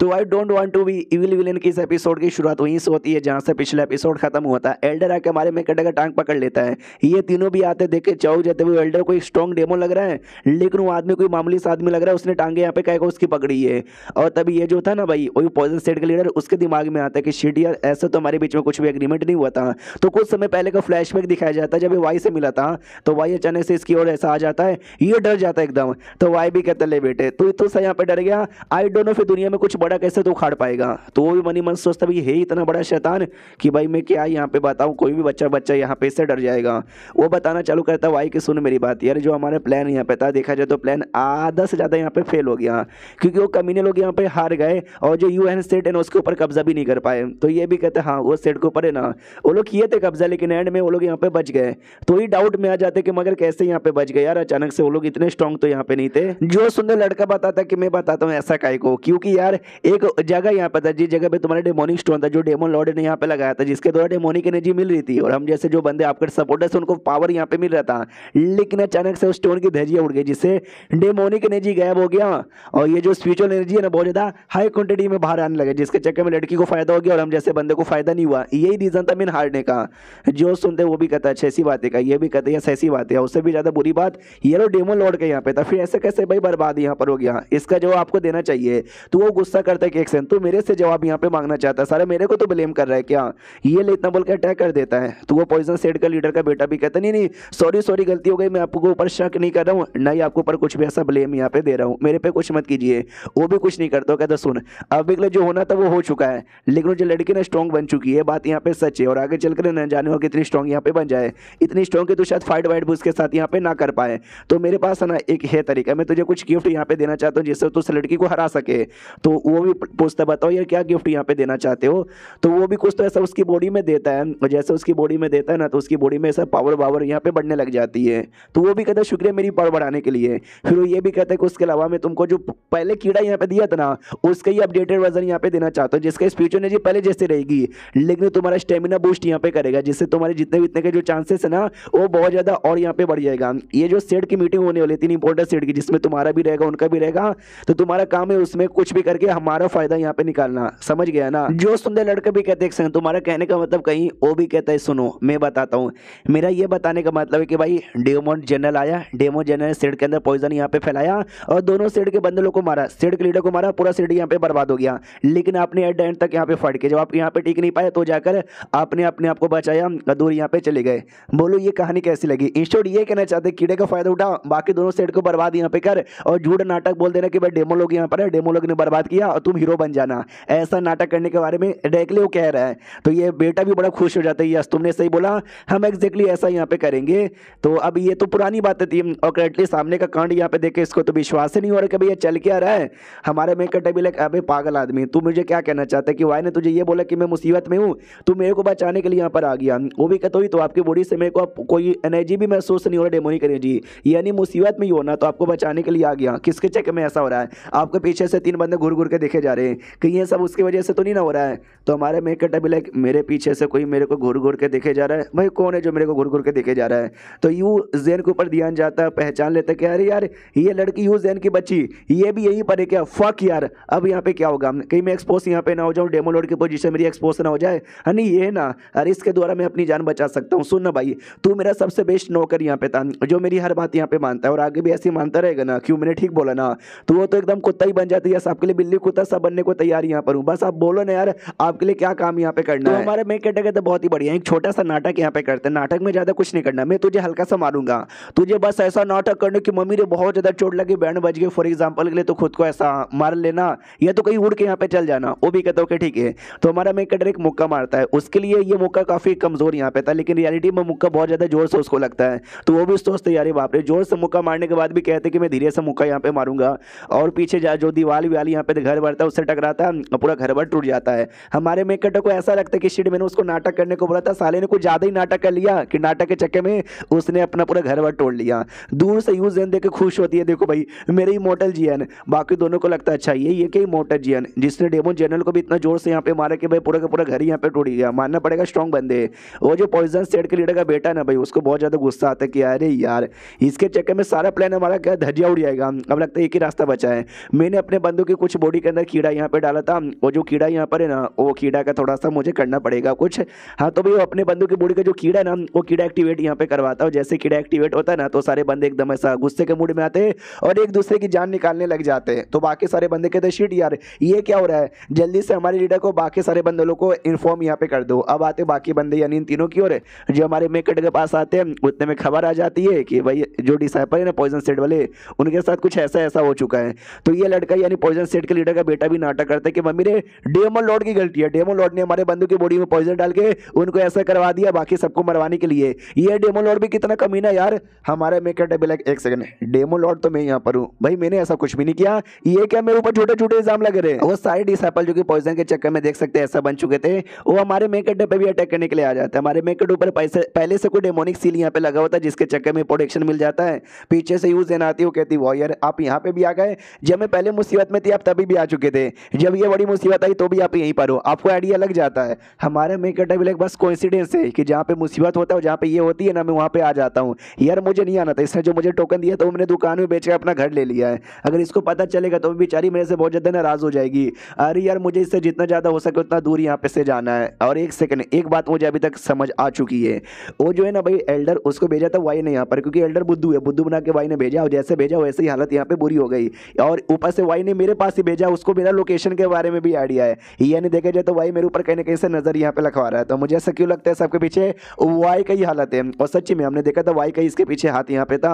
तो I don't want to be evil villain की इस एपिसोड की शुरुआत वहीं से होती है जहां से पिछला एपिसोड खत्म हुआ था एल्डर आके हमारे मेकडे का टांग पकड़ लेता है ये तीनों भी आते देख के चाउ जाते हुए एल्डर को एक स्ट्रॉन्ग डेमो लग रहा है लेकिन वो आदमी कोई मामूली सा आदमी लग रहा है उसने टांगे यहाँ पे कह उसकी पकड़ी है और तभी ये जो था ना भाई वही पॉइजन सेट का लीडर उसके दिमाग में आता है कि शिडिया ऐसा तो हमारे बीच में कुछ भी एग्रीमेंट नहीं हुआ था तो कुछ समय पहले का फ्लैश दिखाया जाता है जब वाई से मिला था तो वाई अचानक से इसकी ओर ऐसा आ जाता है ये डर जाता है एकदम तो वाई भी कहते ले बेटे तो इतना यहाँ पे डर गया आई डोंट नो फिर दुनिया में कुछ बड़ा कैसे तो उखाड़ पाएगा तो वो भी मनी मन सोचता भाई है इतना बड़ा शैतान कि भाई मैं क्या यहाँ पे बताऊँ कोई भी बच्चा बच्चा यहाँ पे इससे डर जाएगा वो बताना चालू करता भाई कि सुन मेरी बात यार जो हमारा प्लान यहाँ पे था देखा जाए तो प्लान आधा से ज़्यादा यहाँ पे फेल हो गया क्योंकि वो कमीने लोग यहाँ पे हार गए और जो यू एन स्टेट है ना उसके ऊपर कब्जा भी नहीं कर पाए तो ये भी कहते हाँ वो स्टेट के ऊपर है ना वो लोग किए थे कब्जा लेकिन एंड में वो लोग यहाँ पे बच गए तो ही डाउट में आ जाते कि मगर कैसे यहाँ पे बच गए यार अचानक से वो लोग इतने स्ट्रांग तो यहाँ पे नहीं थे जो सुंदर लड़का बताता कि मैं बताता हूँ ऐसा काय को क्योंकि यार एक जगह यहाँ पर था जिस जगह पे तुम्हारा डेमोनिक स्टोन था जो डेमोन लॉर्ड ने यहाँ पे लगाया था जिसके द्वारा डेमोनिक एनर्जी मिल रही थी और हम जैसे जो बंदे आपके सपोर्टर्स उनको पावर यहाँ पे मिल रहा था लेकिन अचानक से उस स्टोन की धजिया उड़ गई जिससे डेमोनिक एनर्जी गायब हो गया और ये जो स्पिरिचुअल एनर्जी है ना बहुत ज़्यादा हाई क्वान्टिटी में बाहर आने लगे जिसके चक्कर में लड़की को फायदा हो गया और हम जैसे बंदे को फायदा नहीं हुआ यही रीज़न था मीन हारने का जो सुनते वो भी कहता है ऐसी बातें का ये भी कहते हैं ऐसी बातें उससे भी ज़्यादा बुरी बात ये लो डेमो लॉर्ड के यहाँ पे था फिर ऐसे कैसे भाई बर्बाद यहाँ पर हो गया इसका जो आपको देना चाहिए तो वो गुस्सा करता है कि एक सेकंड तू मेरे से जवाब यहाँ पे मांगना चाहता है सारे मेरे को तो ब्लेम कर रहा है क्या ये ले इतना बोल के अटैक कर देता है तो वो पॉइजन सेड का लीडर का बेटा भी कहता नहीं नहीं सॉरी सॉरी गलती हो गई मैं आपको ऊपर शक नहीं कर रहा हूँ ना ही आपको ऊपर कुछ भी ऐसा ब्लेम यहाँ पे दे रहा हूँ मेरे पे कुछ मत कीजिए वो भी कुछ नहीं करता कहता सुन अब के जो होना था वो हो चुका है लेकिन जो लड़की ना स्ट्रॉन्ग बन चुकी है बात यहाँ पे सच है और आगे चलकर ना जाने हो कितनी स्ट्रॉन्ग यहाँ पे बन जाए इतनी स्ट्रॉन्ग की तो शायद फाइट वाइट भी उसके साथ यहाँ पे ना कर पाए तो मेरे पास ना एक है तरीका मैं तुझे कुछ गिफ्ट यहाँ पे देना चाहता हूँ जिससे तो उस लड़की को हरा सके तो वो वो भी पूछता है बताओ यार क्या गिफ्ट यहाँ पे देना चाहते हो तो वो भी कुछ तो ऐसा उसकी बॉडी में देता है जैसे उसकी बॉडी में देता है ना तो उसकी बॉडी में ऐसा पावर वावर यहाँ पे बढ़ने लग जाती है तो वो भी कहता है शुक्रिया मेरी पावर बढ़ाने के लिए फिर वो ये भी कहता है कि उसके अलावा मैं तुमको जो पहले कीड़ा यहाँ पे दिया था ना उसका ही अपडेटेड वर्जन यहाँ पे देना चाहता हूँ जिसका स्पीच एनर्जी पहले जैसे रहेगी लेकिन तुम्हारा स्टेमिना बूस्ट यहाँ पे करेगा जिससे तुम्हारे जितने भी इतने के जो चांसेस है ना वो बहुत ज़्यादा और यहाँ पे बढ़ जाएगा ये जो सेट की मीटिंग होने वाली थी इंपॉर्टेंट सेट की जिसमें तुम्हारा भी रहेगा उनका भी रहेगा तो तुम्हारा काम है उसमें कुछ भी करके हम तुम्हारा फायदा यहाँ पे निकालना समझ गया ना जो सुंदर लड़के भी कहते हैं तुम्हारा कहने का मतलब कहीं वो भी कहता है सुनो मैं बताता हूँ मेरा ये बताने का मतलब है कि भाई डेमोन जनरल आया डेमोन जनरल सेड के अंदर पॉइजन यहाँ पे फैलाया और दोनों सेड के बंदलों को मारा सेड के लीडर को मारा पूरा सेड यहाँ पे बर्बाद हो गया लेकिन आपने एट द एंड तक यहाँ पे फट के जब आप यहाँ पे टिक नहीं पाए तो जाकर आपने अपने आप को बचाया दूर यहाँ पे चले गए बोलो ये कहानी कैसी लगी इन ये कहना चाहते कीड़े का फायदा उठा बाकी दोनों सेड को बर्बाद यहाँ पे कर और झूठ नाटक बोल देना कि भाई डेमो लोग यहाँ पर डेमो लोग ने बर्बाद किया और तुम हीरो बन जाना ऐसा नाटक करने के बारे में डायरेक्टली वो कह रहा है तो ये बेटा भी बड़ा खुश हो जाता है यस तुमने सही बोला हम एग्जैक्टली ऐसा यहाँ पे करेंगे तो अब ये तो पुरानी बात थी और करेंटली सामने का कांड यहाँ पे देखे इसको तो विश्वास ही नहीं हो रहा कि भैया चल क्या रहा है हमारे में कटे भी लग अभी पागल आदमी तू मुझे क्या कहना चाहता है कि वाई ने तुझे ये बोला कि मैं मुसीबत में हूँ तू मेरे को बचाने के लिए यहाँ पर आ गया वो भी कहते हुई तो आपकी बॉडी से मेरे को कोई एनर्जी भी महसूस नहीं हो रहा डेमोनिक एनर्जी यानी मुसीबत में ही होना तो आपको बचाने के लिए आ गया किसके चक्कर में ऐसा हो रहा है आपके पीछे से तीन बंदे घूर घूर करके देखे जा रहे हैं कि ये सब उसकी वजह से तो नहीं ना हो रहा है तो हमारे में कटा भी लाइक मेरे पीछे से कोई मेरे को घूर घूर के देखे जा रहा है भाई कौन है जो मेरे को घूर घूर के देखे जा रहा है तो यू जैन के ऊपर ध्यान जाता है पहचान लेते कि अरे यार ये लड़की यू जैन की बच्ची ये भी यहीं पर है क्या फक यार अब यहाँ पे क्या होगा कहीं मैं एक्सपोज यहाँ पे ना हो जाऊँ डेमो लोड की पोजिशन मेरी एक्सपोज ना हो जाए हाँ, है ये ना अरे इसके द्वारा मैं अपनी जान बचा सकता हूँ सुन ना भाई तू मेरा सबसे बेस्ट नौकर यहाँ पे था जो मेरी हर बात यहाँ पे मानता है और आगे भी ऐसी मानता रहेगा ना क्यों मैंने ठीक बोला ना तो वो तो एकदम कुत्ता ही बन जाती है सबके लिए बिल्ली कुत्ता सब बनने को तैयार यहाँ पर हूँ बस आप बोलो ना यार आपके लिए क्या काम यहाँ पे करना तो है हमारे मेन कैटेगरी तो बहुत ही बढ़िया एक छोटा सा नाटक यहाँ पे करते हैं नाटक में ज़्यादा कुछ नहीं करना मैं तुझे हल्का सा मारूंगा तुझे बस ऐसा नाटक करने की मम्मी ने बहुत ज़्यादा चोट लगी बैंड बज गए फॉर एग्जाम्पल के लिए तो खुद को ऐसा मार लेना या तो कहीं उड़ के यहाँ पे चल जाना वो भी कहते हो ठीक है तो हमारा मेन कैटर एक मुक्का मारता है उसके लिए ये मुक्का काफ़ी कमज़ोर यहाँ पे था लेकिन रियलिटी में मुक्का बहुत ज़्यादा जोर से उसको लगता है तो वो भी सोचते यार बाप रे जोर से मुक्का मारने के बाद भी कहते कि मैं धीरे से मुक्का यहाँ पे मारूंगा और पीछे जा जो दीवार व्याली यहाँ पे घर घर भरता है उससे टकराता है पूरा घर भर टूट जाता है हमारे मेकटर को ऐसा लगता है कि शीट मैंने उसको नाटक करने को बोला था साले ने कुछ ज़्यादा ही नाटक कर लिया कि नाटक के चक्के में उसने अपना पूरा घर भर तोड़ लिया दूर से यूज देन देख खुश होती है देखो भाई मेरे ही मोटल जीएन बाकी दोनों को लगता है अच्छा ये ये कई मोटल जीएन जिसने डेमोन जनरल को भी इतना जोर से यहाँ पे मारा कि भाई पूरा का पूरा घर ही यहाँ पे टूट गया मानना पड़ेगा स्ट्रॉन्ग बंदे वो जो पॉइजन सेट के लीडर का बेटा ना भाई उसको बहुत ज़्यादा गुस्सा आता है कि अरे यार इसके चक्के में सारा प्लान हमारा क्या धजिया उड़ जाएगा अब लगता है एक ही रास्ता बचा है मैंने अपने बंदों की कुछ बॉडी के अंदर कीड़ा यहाँ पे डाला था वो जो कीड़ा यहाँ पर है ना वो कीड़ा का थोड़ा सा मुझे करना पड़ेगा कुछ हाँ तो भाई अपने बंदूक के बूढ़ी का जो कीड़ा है ना वो कीड़ा एक्टिवेट यहाँ पे करवाता हूँ जैसे कीड़ा एक्टिवेट होता है ना तो सारे बंदे एकदम ऐसा गुस्से के मूड में आते हैं और एक दूसरे की जान निकालने लग जाते हैं तो बाकी सारे बंदे कहते शीट यार ये क्या हो रहा है जल्दी से हमारे लीडर को बाकी सारे बंदे लोग को इन्फॉर्म यहाँ पे कर दो अब आते बाकी बंदे यानी इन तीनों की ओर जो हमारे मेकट के पास आते हैं उतने में खबर आ जाती है कि भाई जो डिसाइपर है ना पॉइजन सेट वाले उनके साथ कुछ ऐसा ऐसा हो चुका है तो ये लड़का यानी पॉइजन सेट के लीडर का बेटा भी नाटक करता है कि मम्मी ने डेमो लॉर्ड की गलती है डेमो लॉर्ड ने हमारे बंधु की बॉडी में पॉइजन डाल के उनको ऐसा करवा दिया बाकी सबको मरवाने के लिए ये डेमो लॉर्ड भी कितना कमी ना यार हमारा मैं क्या डबल एक सेकंड डेमो लॉर्ड तो मैं यहाँ पर हूँ भाई मैंने ऐसा कुछ भी नहीं किया ये क्या मेरे ऊपर छोटे छोटे इल्जाम लग रहे हैं वो सारे डिसाइपल जो कि पॉइजन के चक्कर में देख सकते हैं ऐसा बन चुके थे वो हमारे मेक अड्डे पर भी अटैक करने के लिए आ जाते हैं हमारे मेक ऊपर पहले से कोई डेमोनिक सील यहाँ पे लगा हुआ था जिसके चक्कर में प्रोटेक्शन मिल जाता है पीछे से यूज देना आती वो कहती वो यार आप यहाँ पे भी आ गए जब मैं पहले मुसीबत में थी आप तभी भी आ आ चुके थे जब ये बड़ी मुसीबत आई तो भी आप यहीं पर हो आपको आइडिया लग जाता है हमारे मेक टेबल लाइक बस कोइंसिडेंस है कि जहाँ पे मुसीबत होता है जहाँ पे ये होती है ना मैं वहाँ पे आ जाता हूँ यार मुझे नहीं आना था इसने जो मुझे टोकन दिया था वो मैंने दुकान में बेच अपना घर ले लिया है अगर इसको पता चलेगा तो बेचारी मेरे से बहुत ज़्यादा नाराज़ हो जाएगी अरे यार मुझे इससे जितना ज़्यादा हो सके उतना दूर यहाँ पे से जाना है और एक सेकेंड एक बात मुझे अभी तक समझ आ चुकी है वो जो है ना भाई एल्डर उसको भेजा था वाई ने यहाँ पर क्योंकि एल्डर बुद्धू है बुद्धू बना के वाई ने भेजा और जैसे भेजा वैसे ही हालत यहाँ पर बुरी हो गई और ऊपर से वाई ने मेरे पास ही भेजा उसको बिना लोकेशन के बारे में भी आइडिया है यानी देखा जाए तो वाई मेरे ऊपर कहीं ना कहीं से नज़र यहाँ पे लखवा रहा है तो मुझे ऐसा क्यों लगता है सबके पीछे वाई का ही हालत है और सच्ची में हमने देखा था वाई का इसके पीछे हाथ यहाँ पे था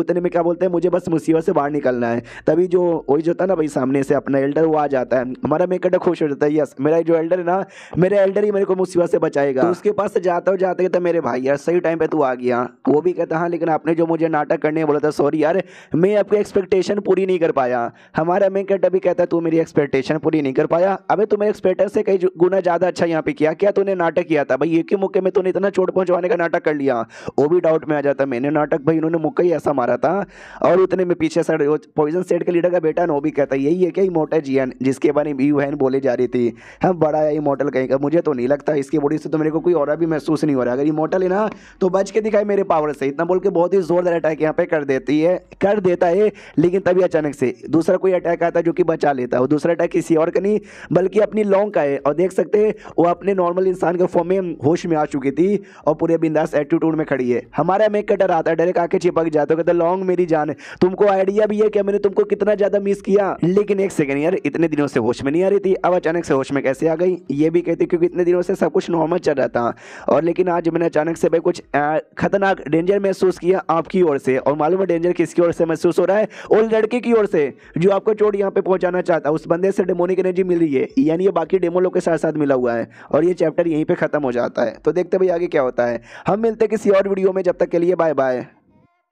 उतने में क्या बोलते हैं मुझे बस मुसीबत से बाहर निकलना है तभी जो वही जो था ना भाई सामने से अपना एल्डर वो आ जाता है हमारा मेकअप खुश हो जाता है यस मेरा जो एल्डर है ना मेरे एल्डर ही मेरे को मुसीबत से बचाएगा तो उसके पास जाता हो जाते तो मेरे भाई यार सही टाइम पर तू आ गया वो भी कहता हाँ लेकिन आपने जो मुझे नाटक करने बोला था सॉरी यार मैं आपकी एक्सपेक्टेशन पूरी नहीं कर पाया हमारा मेकअप भी कहता है तू मेरी एक्सपेक्टेशन पूरी नहीं कर पाया अबे तू मेरे एक्सपेक्टेशन से कई गुना ज़्यादा अच्छा यहाँ पे किया क्या तूने नाटक किया था भाई एक ही मौके में तूने इतना चोट पहुंचवाने का नाटक कर लिया वो भी डाउट में आ जाता मैंने नाटक भाई इन्होंने मुक्का ही ऐसा मारा था और इतने में पीछे सर पॉइजन सेट के लीडर का बेटा वो भी कहता यही है क्या इमोटल जियन जिसके बारे में यू एन बोले जा रही थी हम हाँ, बड़ा है इमोटल कहीं का मुझे तो नहीं लगता इसकी बॉडी से तो मेरे को कोई और भी महसूस नहीं हो रहा अगर इमोटल है ना तो बच के दिखाई मेरे पावर से इतना बोल के बहुत ही जोरदार अटैक यहाँ पे कर देती है कर देता है लेकिन तभी अचानक से दूसरा कोई अटैक आता है जो कि बचा लेता सकता है वो दूसरा अटैक किसी और का नहीं बल्कि अपनी लॉन्ग का है और देख सकते हैं वो अपने नॉर्मल इंसान के फॉर्म में होश में आ चुकी थी और पूरे बिंदास एटीट्यूड में खड़ी है हमारा मेक कटर आता है डायरेक्ट आके चिपक जाता है कहता लॉन्ग मेरी जान है तुमको आइडिया भी है कि मैंने तुमको कितना ज़्यादा मिस किया लेकिन एक सेकेंड यार इतने दिनों से होश में नहीं आ रही थी अब अचानक से होश में कैसे आ गई ये भी कहती क्योंकि इतने दिनों से सब कुछ नॉर्मल चल रहा था और लेकिन आज मैंने अचानक से भाई कुछ खतरनाक डेंजर महसूस किया आपकी ओर से और मालूम है डेंजर किसकी ओर से महसूस हो रहा है और लड़के की ओर से जो आपको चोट यहाँ पे पहुँचाना चाहिए साथ उस बंदे से डेमोनिक एनर्जी मिल रही है यानी ये बाकी डेमो लोग के साथ साथ मिला हुआ है और ये चैप्टर यहीं पर ख़त्म हो जाता है तो देखते भाई आगे क्या होता है हम मिलते किसी और वीडियो में जब तक के लिए बाय बाय